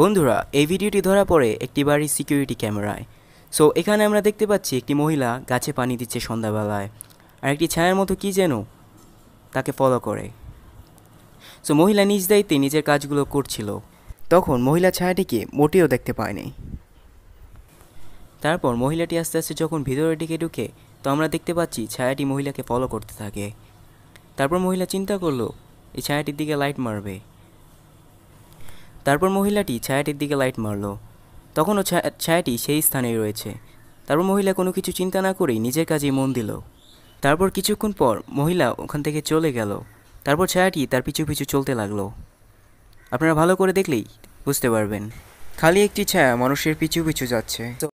বন্ধুরা এই ভিডিওটি ধরা পড়ে একটি বাড়ির সিকিউরিটি ক্যামেরায় সো এখানে আমরা দেখতে পাচ্ছি একটি মহিলা গাছে পানি দিচ্ছে সন্ধ্যাবেলায় আর একটি ছায়ার মতো কী যেন তাকে ফলো করে সো মহিলা নিজ দায়িত্বে নিজের কাজগুলো করছিল তখন মহিলা ছায়াটিকে মোটেও দেখতে পায়নি তারপর মহিলাটি আস্তে আস্তে যখন ভিতরের দিকে ঢুকে তো আমরা দেখতে পাচ্ছি ছায়াটি মহিলাকে ফলো করতে থাকে তারপর মহিলা চিন্তা করলো এই ছায়াটির দিকে লাইট মারবে তারপর মহিলাটি ছায়াটির দিকে লাইট মারল তখনও ছায়াটি সেই স্থানেই রয়েছে তারপর মহিলা কোনো কিছু চিন্তা না করেই নিজের কাজেই মন দিল তারপর কিছুক্ষণ পর মহিলা ওখান থেকে চলে গেল তারপর ছায়াটি তার পিছু পিছু চলতে লাগলো আপনারা ভালো করে দেখলেই বুঝতে পারবেন খালি একটি ছায়া মানুষের পিছু পিছু যাচ্ছে